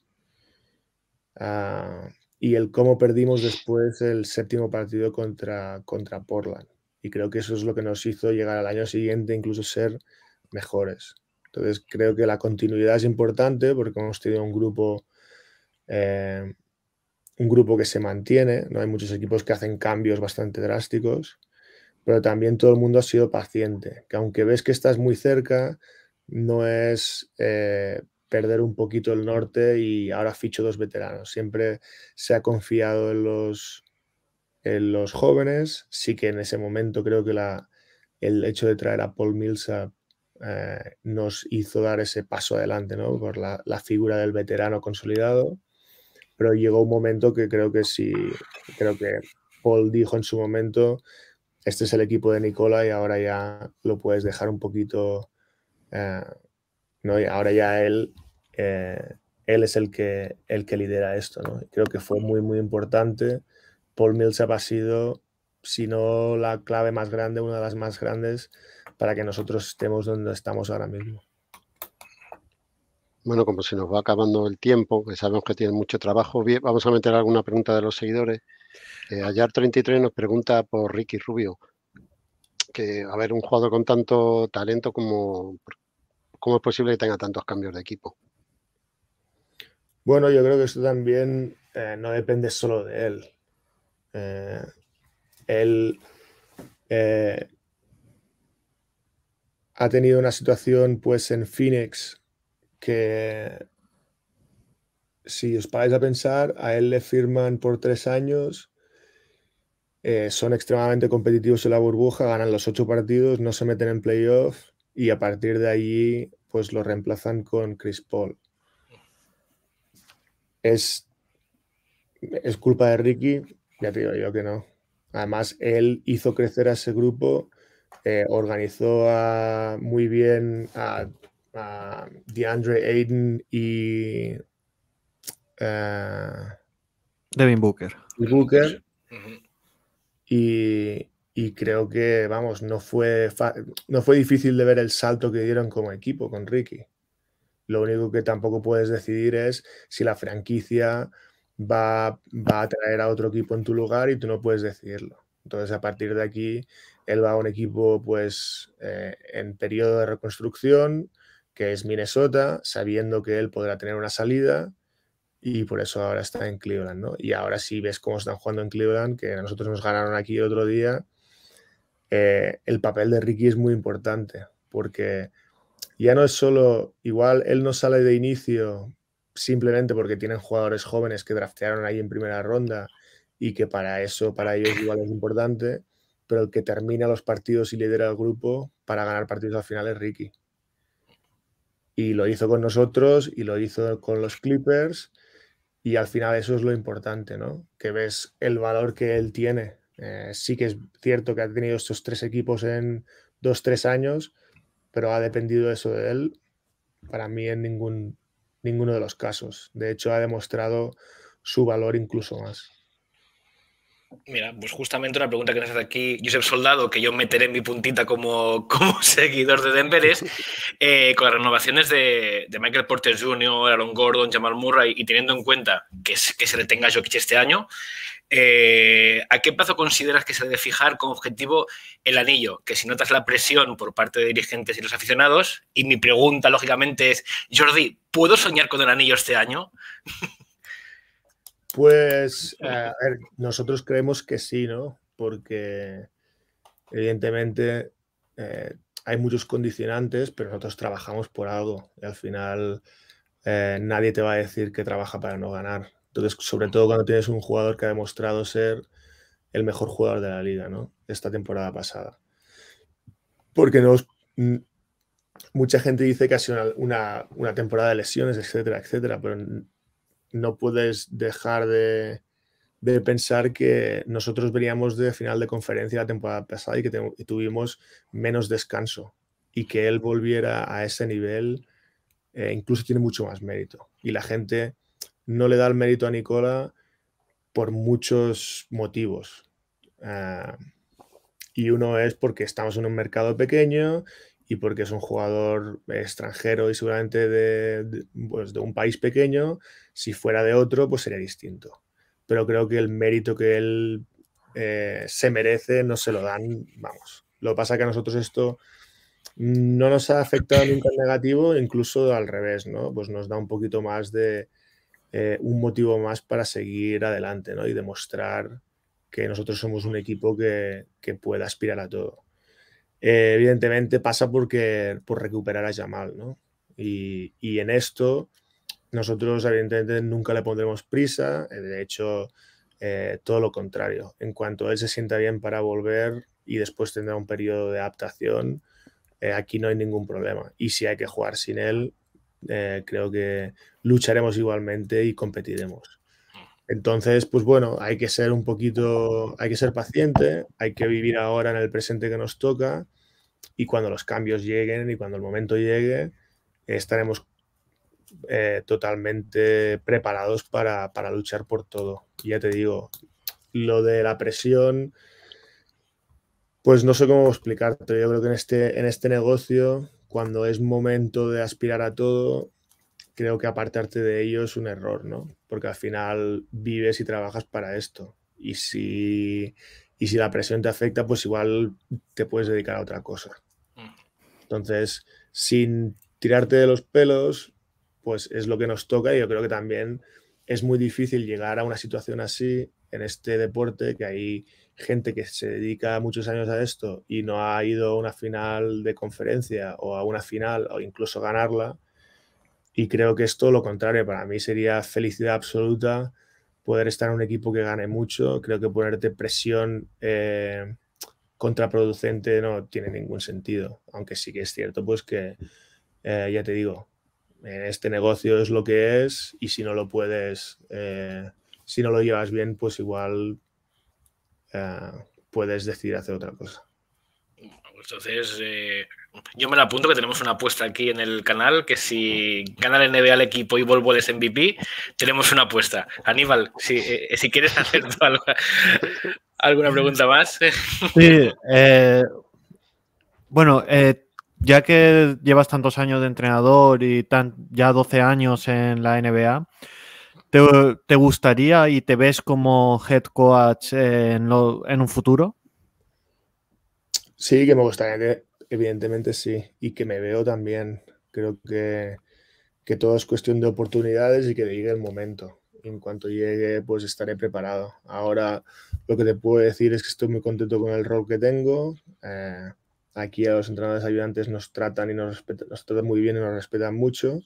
Ah, y el cómo perdimos después el séptimo partido contra, contra Portland. Y creo que eso es lo que nos hizo llegar al año siguiente, incluso ser mejores. Entonces creo que la continuidad es importante porque hemos tenido un grupo eh, un grupo que se mantiene, no hay muchos equipos que hacen cambios bastante drásticos, pero también todo el mundo ha sido paciente, que aunque ves que estás muy cerca, no es eh, perder un poquito el norte y ahora ficho dos veteranos. Siempre se ha confiado en los, en los jóvenes, sí que en ese momento creo que el hecho de traer a Paul Millsap eh, nos hizo dar ese paso adelante, Por la figura del veterano consolidado pero llegó un momento que creo que sí, creo que Paul dijo en su momento, este es el equipo de Nicola y ahora ya lo puedes dejar un poquito, eh, ¿no? Y ahora ya él, eh, él es el que, el que lidera esto, ¿no? Creo que fue muy, muy importante. Paul Millsap ha sido, si no la clave más grande, una de las más grandes para que nosotros estemos donde estamos ahora mismo. Bueno, como se nos va acabando el tiempo, que sabemos que tienen mucho trabajo, vamos a meter alguna pregunta de los seguidores. Eh, 33 nos pregunta por Ricky Rubio, que a ver, un jugador con tanto talento como... ¿Cómo es posible que tenga tantos cambios de equipo? Bueno, yo creo que esto también eh, no depende solo de él. Eh, él eh, ha tenido una situación pues en Phoenix que si os paráis a pensar, a él le firman por tres años, eh, son extremadamente competitivos en la burbuja, ganan los ocho partidos, no se meten en playoff y a partir de allí pues lo reemplazan con Chris Paul. Es, es culpa de Ricky, ya te digo yo que no. Además, él hizo crecer a ese grupo, eh, organizó muy bien a de um, DeAndre Aiden y uh, Devin Booker. Y Booker. y, creo que, vamos, no fue, no fue difícil de ver el salto que dieron como equipo con Ricky. Lo único que tampoco puedes decidir es si la franquicia va, a traer a otro equipo en tu lugar y tú no puedes decidirlo. Entonces, a partir de aquí, él va a un equipo pues eh, en periodo de reconstrucción que es Minnesota, sabiendo que él podrá tener una salida y por eso ahora está en Cleveland, ¿no? Y ahora sí ves cómo están jugando en Cleveland, que nosotros nos ganaron aquí el otro día, eh, el papel de Ricky es muy importante, porque ya no es solo, igual él no sale de inicio simplemente porque tienen jugadores jóvenes que draftearon ahí en primera ronda y que para eso, para ellos igual es importante, pero el que termina los partidos y lidera el grupo para ganar partidos al final es Ricky y lo hizo con nosotros y lo hizo con los Clippers y al final eso es lo importante, ¿no? Que ves el valor que él tiene. Eh, sí que es cierto que ha tenido estos tres equipos en dos, tres años, pero ha dependido eso de él para mí en ningún, ninguno de los casos. De hecho, ha demostrado su valor incluso más. Mira, pues justamente una pregunta que nos hace aquí Josep Soldado, que yo meteré en mi puntita como, como seguidor de Denver, es eh, con las renovaciones de, Michael Porter Jr., Aaron Gordon, Jamal Murray, y teniendo en cuenta que, que se retenga a Jokic este año, eh, ¿a qué plazo consideras que se debe fijar como objetivo el anillo? Que si notas la presión por parte de dirigentes y los aficionados, y mi pregunta lógicamente es, Jordi, ¿puedo soñar con el anillo este año? Pues nosotros creemos que sí, ¿no? Porque evidentemente eh, hay muchos condicionantes, pero nosotros trabajamos por algo y al final eh, nadie te va a decir que trabaja para no ganar. Entonces, sobre todo cuando tienes un jugador que ha demostrado ser el mejor jugador de la liga, ¿no? Esta temporada pasada. Porque mm, mucha gente dice que ha sido una temporada de lesiones, etcétera, etcétera, pero no puedes dejar de, pensar que nosotros veníamos de final de conferencia la temporada pasada y que tuvimos menos descanso y que él volviera a ese nivel eh, incluso tiene mucho más mérito. Y la gente no le da el mérito a Nicola por muchos motivos. Ah, y uno es porque estamos en un mercado pequeño y porque es un jugador extranjero y seguramente pues, de, un país pequeño, si fuera de otro, pues sería distinto. Pero creo que el mérito que él eh, se merece no se lo dan, vamos. Lo que pasa es que a nosotros esto no nos ha afectado nunca en negativo, incluso al revés, ¿no? Pues nos da un poquito más de eh, un motivo más para seguir adelante, ¿no? Y demostrar que nosotros somos un equipo que, que pueda aspirar a todo. Eh, evidentemente pasa porque, por recuperar a Jamal ¿no? Y, en esto nosotros evidentemente nunca le pondremos prisa, eh, de hecho eh, todo lo contrario, en cuanto él se sienta bien para volver y después tendrá un periodo de adaptación, aquí no hay ningún problema. Y si hay que jugar sin él, creo que lucharemos igualmente y competiremos. Entonces, pues bueno, hay que ser un poquito, hay que ser paciente, hay que vivir ahora en el presente que nos toca y cuando los cambios lleguen y cuando el momento llegue, estaremos eh, totalmente preparados para, para, luchar por todo. ya te digo, lo de la presión, pues no sé cómo explicarte. Yo creo que en este, en este negocio, cuando es momento de aspirar a todo, creo que apartarte de ello es un error, ¿no? porque al final vives y trabajas para esto. Y si, la presión te afecta, pues igual te puedes dedicar a otra cosa. Mm. Entonces, sin tirarte de los pelos, pues es lo que nos toca y yo creo que también es muy difícil llegar a una situación así en este deporte, que hay gente que se dedica muchos años a esto y no ha ido a una final de conferencia o a una final o incluso ganarla, y creo que esto, lo contrario. Para mí sería felicidad absoluta poder estar en un equipo que gane mucho. Creo que ponerte presión eh, contraproducente no tiene ningún sentido. Aunque sí que es cierto, pues que, eh, ya te digo, en este negocio es lo que es y si no lo puedes, eh, si no lo llevas bien, pues igual puedes decidir hacer otra cosa. Entonces, eh, yo me la apunto que tenemos una apuesta aquí en el canal, que si gana el NBA al equipo y Volvo es MVP, tenemos una apuesta. Aníbal, si, eh, quieres hacer alguna pregunta más. Sí, eh, bueno, ya que llevas tantos años de entrenador y tan, ya 12 años en la NBA, ¿te, gustaría y te ves como head coach en un futuro? Sí, que me gustaría, evidentemente sí, y que me veo también. Creo que, que todo es cuestión de oportunidades y que llegue el momento. en cuanto llegue, pues estaré preparado. Ahora lo que te puedo decir es que estoy muy contento con el rol que tengo. Eh, aquí a los entrenadores ayudantes nos tratan y nos, respetan, nos tratan muy bien y nos respetan mucho.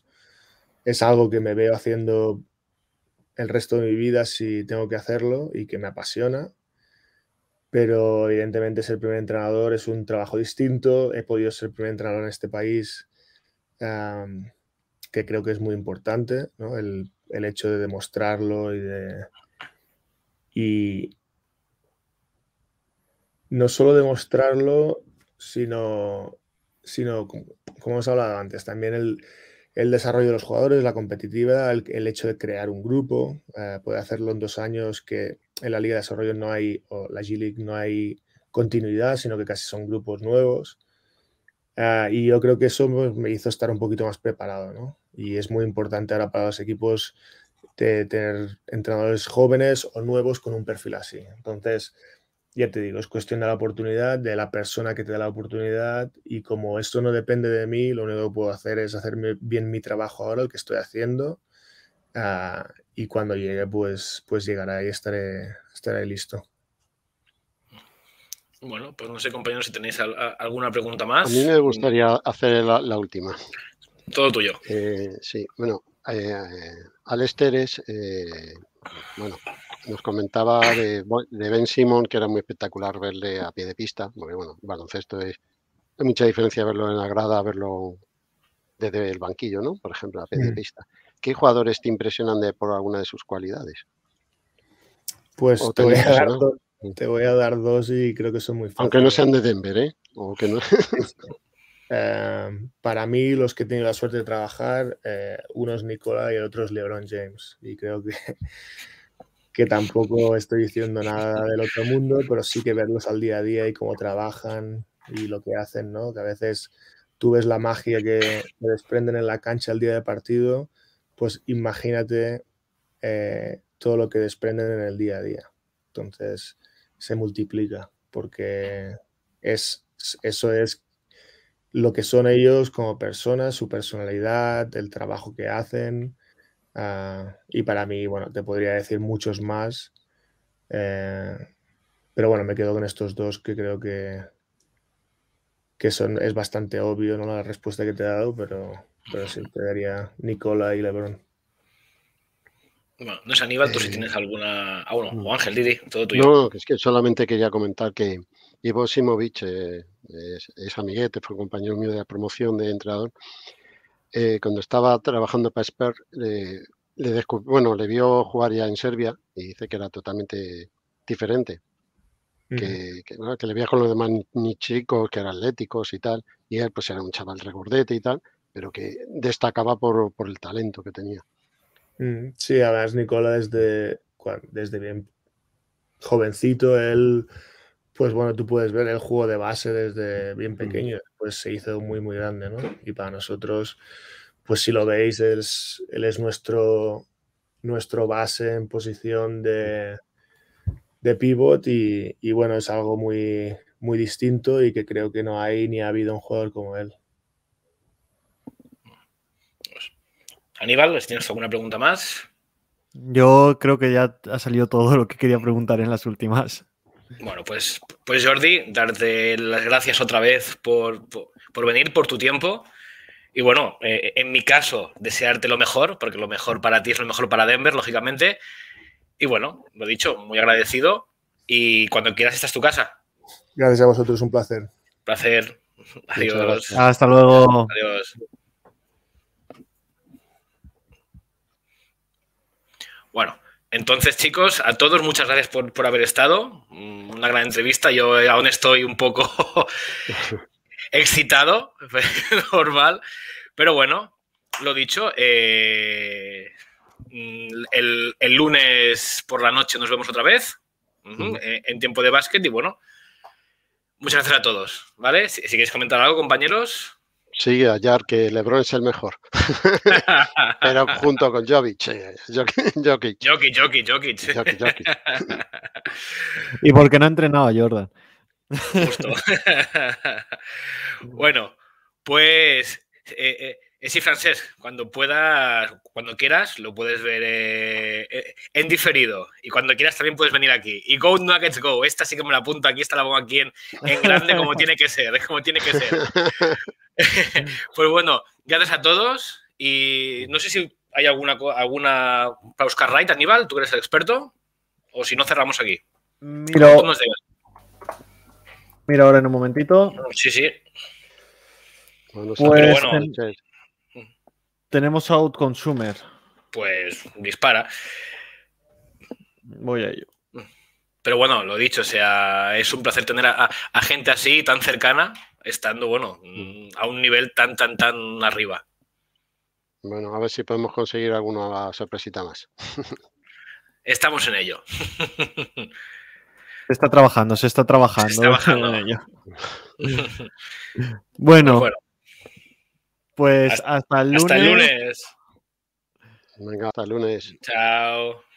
Es algo que me veo haciendo el resto de mi vida si tengo que hacerlo y que me apasiona pero evidentemente ser primer entrenador es un trabajo distinto. He podido ser primer entrenador en este país, que creo que es muy importante, el, hecho de demostrarlo y de... no solo demostrarlo, sino, sino como hemos hablado antes, también el, desarrollo de los jugadores, la competitividad, el, hecho de crear un grupo. poder eh, puede hacerlo en dos años que en la Liga de Desarrollo no hay, o la no hay continuidad, sino que casi son grupos nuevos. Ah, y yo creo que eso pues, me hizo estar un poquito más preparado, ¿no? Y es muy importante ahora para los equipos tener entrenadores jóvenes o nuevos con un perfil así. Entonces, ya te digo, es cuestión de la oportunidad, de la persona que te da la oportunidad y como esto no depende de mí, lo único que puedo hacer es hacer bien mi trabajo ahora, el que estoy haciendo, ah, y cuando llegue, pues, pues llegará y estaré, estaré listo. Bueno, pues no sé, compañeros, si tenéis alguna pregunta más. A mí me gustaría hacer la, última. Todo tuyo. Eh, sí, bueno, eh, Alester eh, bueno, nos comentaba de, Ben Simon que era muy espectacular verle a pie de pista, porque bueno, baloncesto es, mucha diferencia verlo en la grada, verlo desde el banquillo, ¿no? Por ejemplo, a pie de mm. pista. ¿Qué jugadores te impresionan de, por alguna de sus cualidades? Pues mm. te voy, a dar dos, y creo que son muy fáciles. Aunque no sean de Denver, ¿eh? Em, para mí, los que he tenido la suerte de trabajar, eh, uno es Nicola y el otro es LeBron James. Y creo que, tampoco estoy diciendo nada del otro mundo, pero sí que verlos al día a día y cómo trabajan y lo que hacen, ¿no? Que a veces tú ves la magia que, que desprenden en la cancha el día de partido pues imagínate eh, todo lo que desprenden en el día a día. Entonces se multiplica porque es, eso es lo que son ellos como personas, su personalidad, el trabajo que hacen. Ah, y para mí, bueno, te podría decir muchos más. Eh, pero bueno, me quedo con estos dos que creo que, que es bastante obvio ¿no? la respuesta que te he dado, pero, pero sí, te daría Nicola y Lebron. Bueno, no sé, Aníbal, tú si eh, tienes alguna. Ah, bueno, o Ángel, Didi, todo tuyo. No, es que solamente quería comentar que Ivo Simovic eh, es, amiguete, fue compañero mío de promoción de entrenador. Eh, cuando estaba trabajando para Sper, le bueno, le vio jugar ya en Serbia y dice que era totalmente diferente que, que, le veía con los demás ni chicos, que eran atléticos y tal, y él pues era un chaval regordete y tal, pero que destacaba por, el talento que tenía. Mm, sí, además Nicola desde, desde bien jovencito, él, pues bueno, tú puedes ver el juego de base desde bien pequeño, pues se hizo muy, muy grande, ¿no? Y para nosotros, pues si lo veis, él es, él es nuestro, nuestro base en posición de de pivot y, bueno, es algo muy, muy distinto y que creo que no hay ni ha habido un jugador como él. Aníbal, tienes alguna pregunta más? Yo creo que ya ha salido todo lo que quería preguntar en las últimas. Bueno, pues, pues Jordi, darte las gracias otra vez por, venir, por tu tiempo. Y bueno, eh, en mi caso, desearte lo mejor, porque lo mejor para ti es lo mejor para Denver, lógicamente. Y bueno, lo dicho, muy agradecido y cuando quieras esta es tu casa. Gracias a vosotros, un placer. Placer. Adiós. Hasta luego. Adiós. Bueno, entonces, chicos, a todos muchas gracias por, por, haber estado. Mm, una gran entrevista. Yo eh, aún estoy un poco excitado, normal. Pero bueno, lo dicho, eh, Mm, el, lunes por la noche nos vemos otra vez eh, en tiempo de básquet y bueno, muchas gracias a todos, ¿vale? Si, queréis comentar algo, compañeros. Sí, hallar que Lebron es el mejor. Pero junto con Jokic. Eh, Jokic, Jokic. Jokic, y porque no ha entrenado a Jordan. Justo. bueno, pues eh, eh, sí, francés, cuando puedas, cuando quieras, lo puedes ver eh, eh, en diferido. Y cuando quieras también puedes venir aquí. Y Go Nuggets Go, esta sí que me la apunto aquí, está la pongo aquí en, grande como tiene que ser, como tiene que ser. pues bueno, gracias a todos. Y no sé si hay alguna alguna para Oscar Wright, Aníbal, tú eres el experto. O si no, cerramos aquí. Mira, Mira ahora en un momentito. Sí, sí. Bueno, pues, bueno, tenemos Out Consumer. Pues dispara. Voy a ello. Pero bueno, lo dicho, o sea, es un placer tener a, gente así, tan cercana, estando, bueno, mm, a un nivel tan, tan, tan arriba. Bueno, a ver si podemos conseguir alguna sorpresita más. Estamos en ello. Se está trabajando, se está trabajando. Se está trabajando. En ello. bueno. Pues pues hasta, el lunes. Hasta el lunes. Venga, hasta el lunes. Chao.